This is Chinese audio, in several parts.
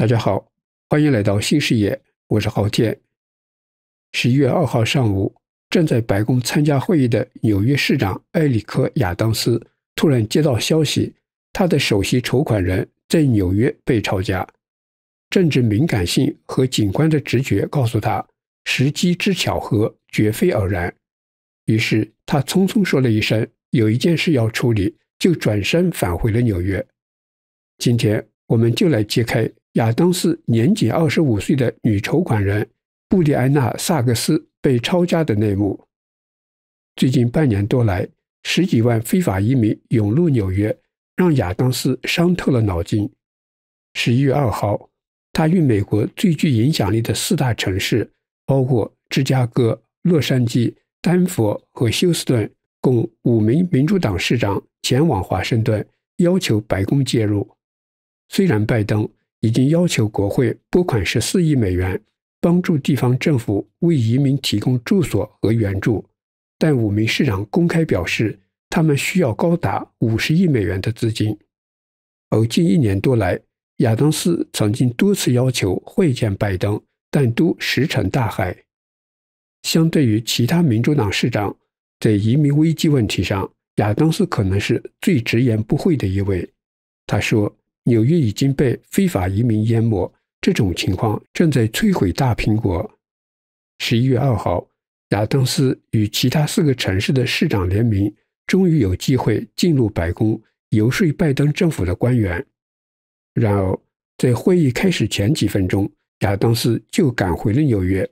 大家好，欢迎来到新视野，我是郝建。十一月二号上午，正在白宫参加会议的纽约市长埃里克亚当斯突然接到消息，他的首席筹款人在纽约被抄家。政治敏感性和警官的直觉告诉他，时机之巧合绝非偶然。于是他匆匆说了一声“有一件事要处理”，就转身返回了纽约。今天我们就来揭开。亚当斯年仅二十五岁的女筹款人布里安娜·萨克斯被抄家的内幕。最近半年多来，十几万非法移民涌入纽约，让亚当斯伤透了脑筋。十一月二号，他与美国最具影响力的四大城市，包括芝加哥、洛杉矶、丹佛和休斯顿，共五名民主党市长前往华盛顿，要求白宫介入。虽然拜登。已经要求国会拨款十四亿美元，帮助地方政府为移民提供住所和援助，但五名市长公开表示，他们需要高达五十亿美元的资金。而近一年多来，亚当斯曾经多次要求会见拜登，但都石沉大海。相对于其他民主党市长，在移民危机问题上，亚当斯可能是最直言不讳的一位。他说。纽约已经被非法移民淹没，这种情况正在摧毁大苹果。十一月二号，亚当斯与其他四个城市的市长联名，终于有机会进入白宫游说拜登政府的官员。然而，在会议开始前几分钟，亚当斯就赶回了纽约。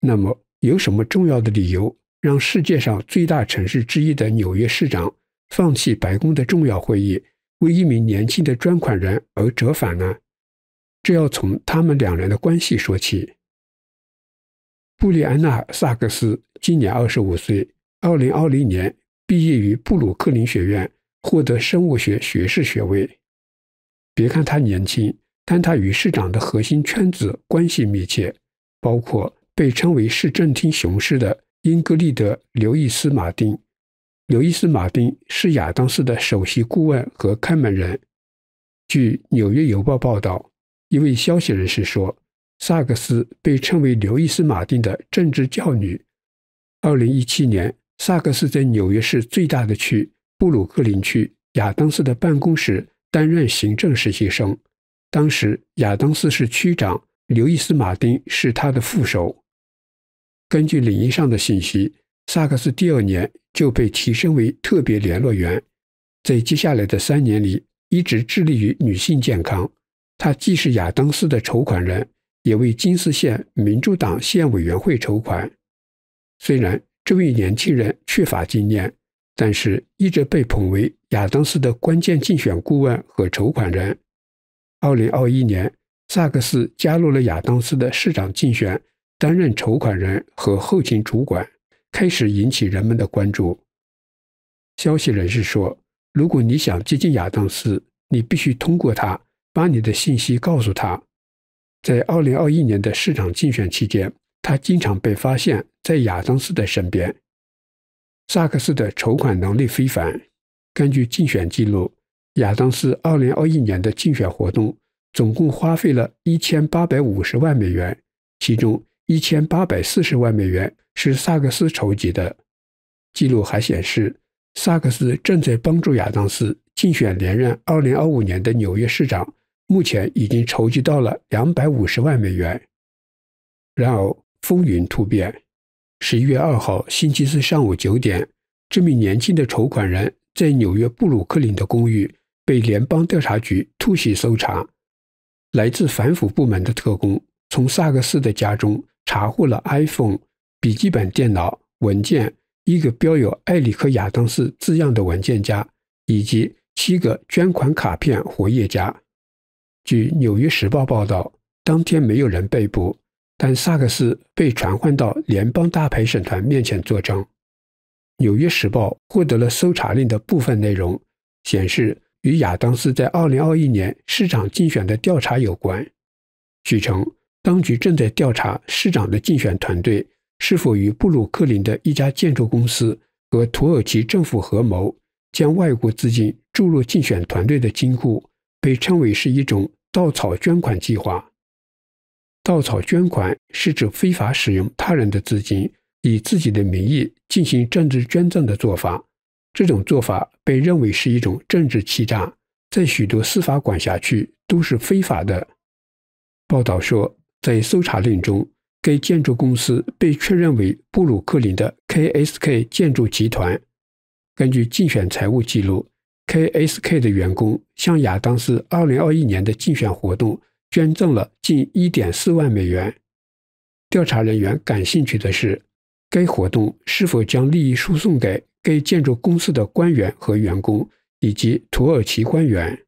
那么，有什么重要的理由让世界上最大城市之一的纽约市长放弃白宫的重要会议？为一名年轻的捐款人而折返呢？这要从他们两人的关系说起。布里安娜·萨克斯今年二十五岁，二零二零年毕业于布鲁克林学院，获得生物学学士学位。别看他年轻，但他与市长的核心圈子关系密切，包括被称为市政厅“雄狮”的英格丽德·刘易斯·马丁。刘易斯·马丁是亚当斯的首席顾问和看门人。据《纽约邮报》报道，一位消息人士说，萨克斯被称为刘易斯·马丁的政治教女。二零一七年，萨克斯在纽约市最大的区——布鲁克林区亚当斯的办公室担任行政实习生。当时，亚当斯是区长，刘易斯·马丁是他的副手。根据领英上的信息。萨克斯第二年就被提升为特别联络员，在接下来的三年里，一直致力于女性健康。他既是亚当斯的筹款人，也为金斯县民主党县委员会筹款。虽然这位年轻人缺乏经验，但是一直被捧为亚当斯的关键竞选顾问和筹款人。二零二一年，萨克斯加入了亚当斯的市长竞选，担任筹款人和后勤主管。开始引起人们的关注。消息人士说，如果你想接近亚当斯，你必须通过他把你的信息告诉他。在2021年的市场竞选期间，他经常被发现在亚当斯的身边。萨克斯的筹款能力非凡。根据竞选记录，亚当斯2021年的竞选活动总共花费了一千八百五十万美元，其中。一千八百四十万美元是萨克斯筹集的。记录还显示，萨克斯正在帮助亚当斯竞选连任二零二五年的纽约市长，目前已经筹集到了两百五十万美元。然而，风云突变。十一月二号星期四上午九点，这名年轻的筹款人在纽约布鲁克林的公寓被联邦调查局突袭搜查。来自反腐部门的特工从萨克斯的家中。查获了 iPhone、笔记本电脑文件、一个标有“埃里克·亚当斯”字样的文件夹，以及七个捐款卡片活页夹。据《纽约时报》报道，当天没有人被捕，但萨克斯被传唤到联邦大陪审团面前作证。《纽约时报》获得了搜查令的部分内容，显示与亚当斯在2021年市长竞选的调查有关。据称。当局正在调查市长的竞选团队是否与布鲁克林的一家建筑公司和土耳其政府合谋，将外国资金注入竞选团队的金库，被称为是一种“稻草捐款”计划。稻草捐款是指非法使用他人的资金，以自己的名义进行政治捐赠的做法。这种做法被认为是一种政治欺诈，在许多司法管辖区都是非法的。报道说。在搜查令中，该建筑公司被确认为布鲁克林的 KSK 建筑集团。根据竞选财务记录，KSK 的员工向亚当斯2021年的竞选活动捐赠了近1.4万美元。调查人员感兴趣的是，该活动是否将利益输送给该建筑公司的官员和员工，以及土耳其官员。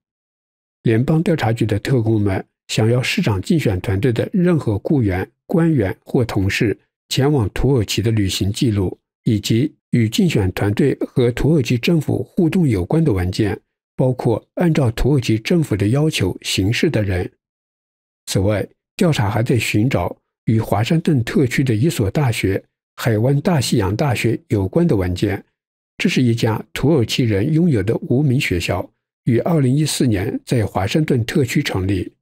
联邦调查局的特工们。想要市长竞选团队的任何雇员、官员或同事前往土耳其的旅行记录，以及与竞选团队和土耳其政府互动有关的文件，包括按照土耳其政府的要求行事的人。此外，调查还在寻找与华盛顿特区的一所大学——海湾大西洋大学有关的文件。这是一家土耳其人拥有的无名学校，于2014年在华盛顿特区成立。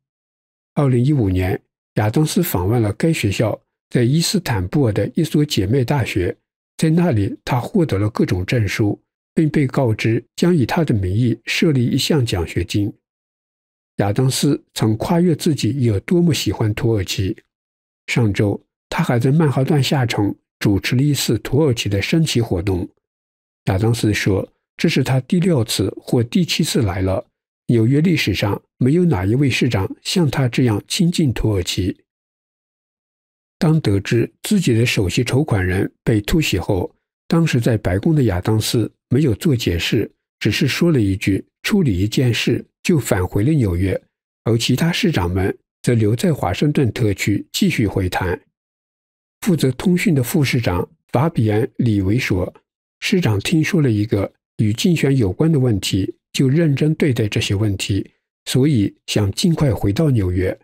二零一五年，亚当斯访问了该学校在伊斯坦布尔的一所姐妹大学，在那里，他获得了各种证书，并被告知将以他的名义设立一项奖学金。亚当斯曾跨越自己有多么喜欢土耳其。上周，他还在曼哈顿下城主持了一次土耳其的升旗活动。亚当斯说：“这是他第六次或第七次来了纽约历史上。”没有哪一位市长像他这样亲近土耳其。当得知自己的首席筹款人被突袭后，当时在白宫的亚当斯没有做解释，只是说了一句“处理一件事”，就返回了纽约，而其他市长们则留在华盛顿特区继续会谈。负责通讯的副市长法比安·里维说：“市长听说了一个与竞选有关的问题，就认真对待这些问题。”所以想尽快回到纽约。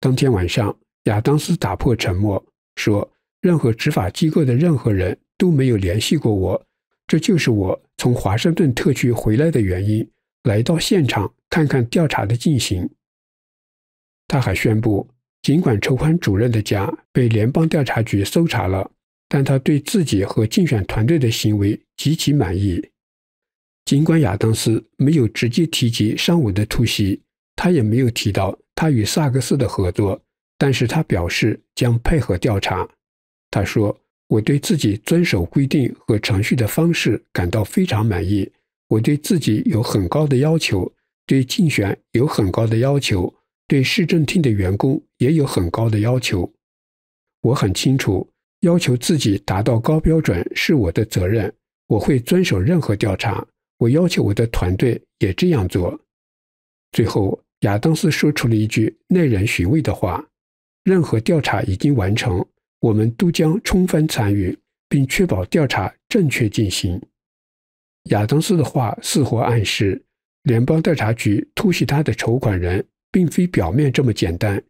当天晚上，亚当斯打破沉默，说：“任何执法机构的任何人都没有联系过我，这就是我从华盛顿特区回来的原因，来到现场看看调查的进行。”他还宣布，尽管筹款主任的家被联邦调查局搜查了，但他对自己和竞选团队的行为极其满意。尽管亚当斯没有直接提及上午的突袭，他也没有提到他与萨克斯的合作，但是他表示将配合调查。他说：“我对自己遵守规定和程序的方式感到非常满意。我对自己有很高的要求，对竞选有很高的要求，对市政厅的员工也有很高的要求。我很清楚，要求自己达到高标准是我的责任。我会遵守任何调查。”我要求我的团队也这样做。最后，亚当斯说出了一句耐人寻味的话：“任何调查已经完成，我们都将充分参与，并确保调查正确进行。”亚当斯的话似乎暗示，联邦调查局突袭他的筹款人，并非表面这么简单。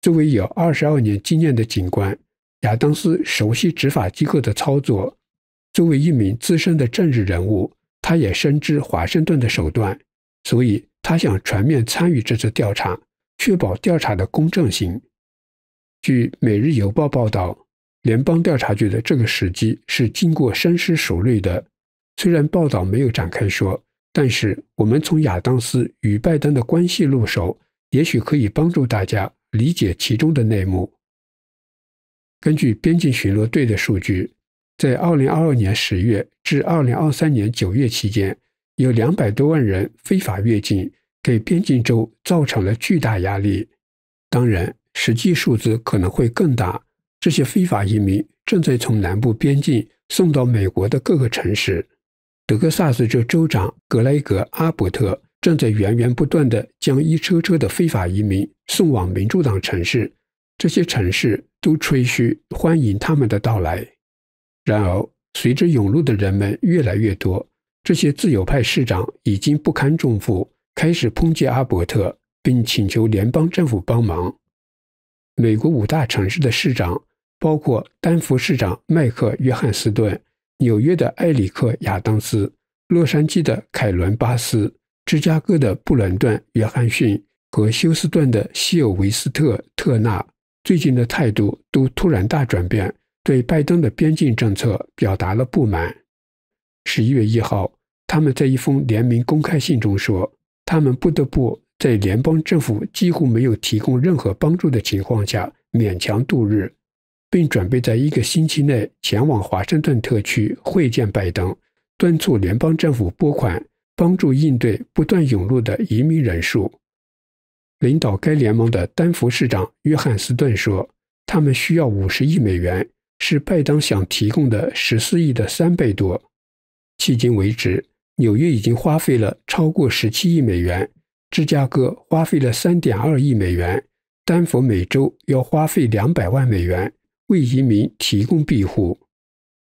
作为有二十二年经验的警官，亚当斯熟悉执法机构的操作。作为一名资深的政治人物，他也深知华盛顿的手段，所以他想全面参与这次调查，确保调查的公正性。据《每日邮报》报道，联邦调查局的这个时机是经过深思熟虑的。虽然报道没有展开说，但是我们从亚当斯与拜登的关系入手，也许可以帮助大家理解其中的内幕。根据边境巡逻队的数据。在2022年10月至2023年9月期间，有200多万人非法越境，给边境州造成了巨大压力。当然，实际数字可能会更大。这些非法移民正在从南部边境送到美国的各个城市。德克萨斯州州长格雷格·阿伯特正在源源不断地将一车车的非法移民送往民主党城市，这些城市都吹嘘欢迎他们的到来。然而，随着涌入的人们越来越多，这些自由派市长已经不堪重负，开始抨击阿伯特，并请求联邦政府帮忙。美国五大城市的市长，包括丹佛市长麦克·约翰斯顿、纽约的埃里克·亚当斯、洛杉矶的凯伦·巴斯、芝加哥的布伦顿·约翰逊和休斯顿的西尔维斯特·特纳，最近的态度都突然大转变。对拜登的边境政策表达了不满。十一月一号，他们在一封联名公开信中说，他们不得不在联邦政府几乎没有提供任何帮助的情况下勉强度日，并准备在一个星期内前往华盛顿特区会见拜登，敦促联邦政府拨款帮助应对不断涌入的移民人数。领导该联盟的丹佛市长约翰斯顿说，他们需要五十亿美元。是拜登想提供的十四亿的三倍多。迄今为止，纽约已经花费了超过十七亿美元，芝加哥花费了三点二亿美元，丹佛每周要花费两百万美元为移民提供庇护。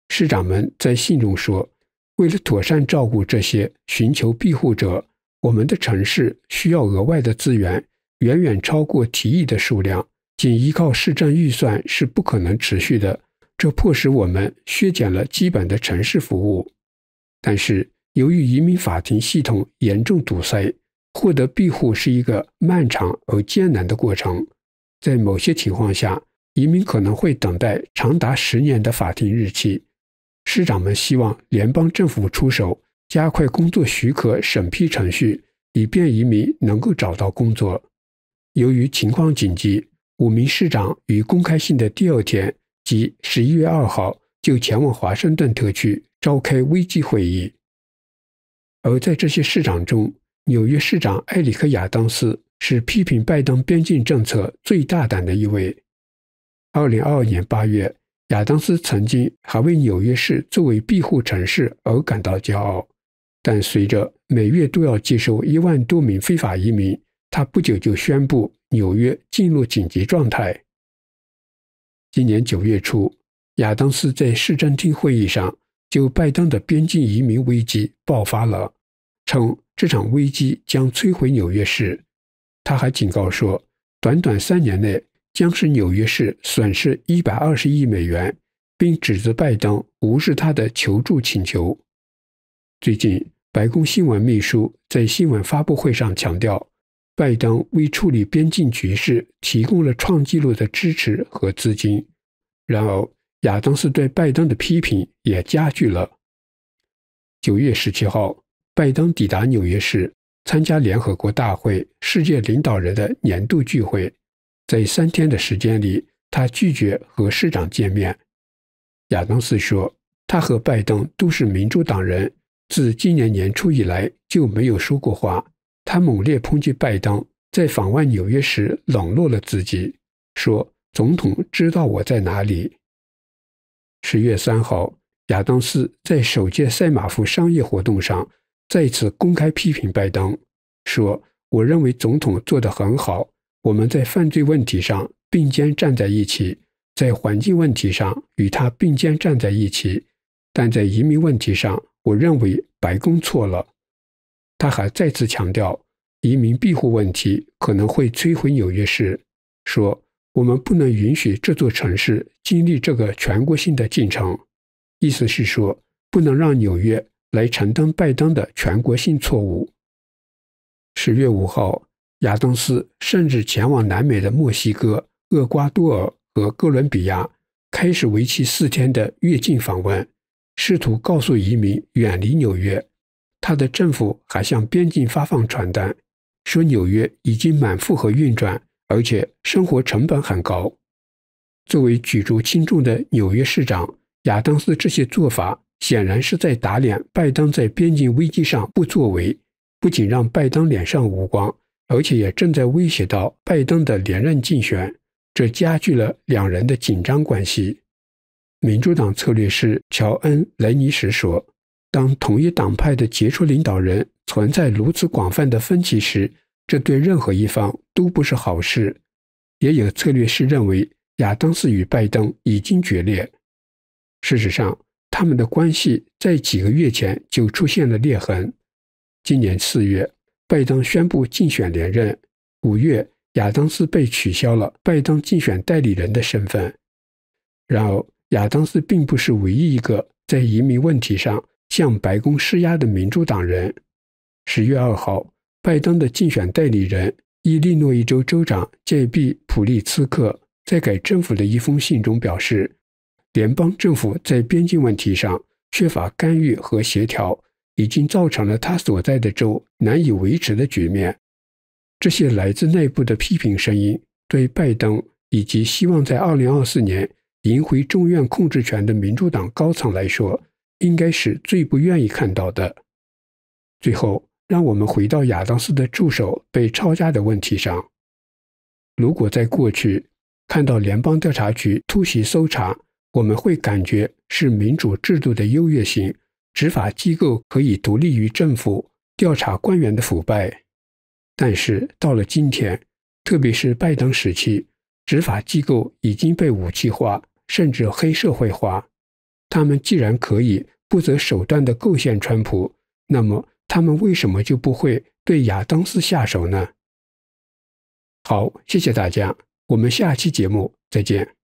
市长们在信中说：“为了妥善照顾这些寻求庇护者，我们的城市需要额外的资源，远远超过提议的数量。仅依靠市政预算是不可能持续的。”这迫使我们削减了基本的城市服务，但是由于移民法庭系统严重堵塞，获得庇护是一个漫长而艰难的过程。在某些情况下，移民可能会等待长达十年的法庭日期。市长们希望联邦政府出手，加快工作许可审批程序，以便移民能够找到工作。由于情况紧急，五名市长于公开信的第二天。即十一月二号就前往华盛顿特区召开危机会议。而在这些市长中，纽约市长埃里克·亚当斯是批评拜登边境政策最大胆的一位。二零二二年八月，亚当斯曾经还为纽约市作为庇护城市而感到骄傲，但随着每月都要接收一万多名非法移民，他不久就宣布纽约进入紧急状态。今年九月初，亚当斯在市政厅会议上就拜登的边境移民危机爆发了，称这场危机将摧毁纽约市。他还警告说，短短三年内将是纽约市损失一百二十亿美元，并指责拜登无视他的求助请求。最近，白宫新闻秘书在新闻发布会上强调。拜登为处理边境局势提供了创纪录的支持和资金，然而亚当斯对拜登的批评也加剧了。九月十七号，拜登抵达纽约市参加联合国大会世界领导人的年度聚会，在三天的时间里，他拒绝和市长见面。亚当斯说：“他和拜登都是民主党人，自今年年初以来就没有说过话。”他猛烈抨击拜登在访问纽约时冷落了自己，说：“总统知道我在哪里。”十月三号，亚当斯在首届赛马夫商业活动上再次公开批评拜登，说：“我认为总统做得很好，我们在犯罪问题上并肩站在一起，在环境问题上与他并肩站在一起，但在移民问题上，我认为白宫错了。”他还再次强调，移民庇护问题可能会摧毁纽约市。说我们不能允许这座城市经历这个全国性的进程，意思是说不能让纽约来承担拜登的全国性错误。十月五号，亚当斯甚至前往南美的墨西哥、厄瓜多尔和哥伦比亚，开始为期四天的越境访问，试图告诉移民远离纽约。他的政府还向边境发放传单，说纽约已经满负荷运转，而且生活成本很高。作为举足轻重的纽约市长亚当斯，这些做法显然是在打脸拜登在边境危机上不作为，不仅让拜登脸上无光，而且也正在威胁到拜登的连任竞选，这加剧了两人的紧张关系。民主党策略师乔恩·莱尼什说。当同一党派的杰出领导人存在如此广泛的分歧时，这对任何一方都不是好事。也有策略师认为亚当斯与拜登已经决裂。事实上，他们的关系在几个月前就出现了裂痕。今年四月，拜登宣布竞选连任；五月，亚当斯被取消了拜登竞选代理人的身份。然而，亚当斯并不是唯一一个在移民问题上。向白宫施压的民主党人。十月二号，拜登的竞选代理人、伊利诺伊州州长杰比·普利茨克在给政府的一封信中表示，联邦政府在边境问题上缺乏干预和协调，已经造成了他所在的州难以维持的局面。这些来自内部的批评声音，对拜登以及希望在二零二四年赢回众院控制权的民主党高层来说。应该是最不愿意看到的。最后，让我们回到亚当斯的助手被抄家的问题上。如果在过去看到联邦调查局突袭搜查，我们会感觉是民主制度的优越性，执法机构可以独立于政府调查官员的腐败。但是到了今天，特别是拜登时期，执法机构已经被武器化，甚至黑社会化。他们既然可以不择手段的构陷川普，那么他们为什么就不会对亚当斯下手呢？好，谢谢大家，我们下期节目再见。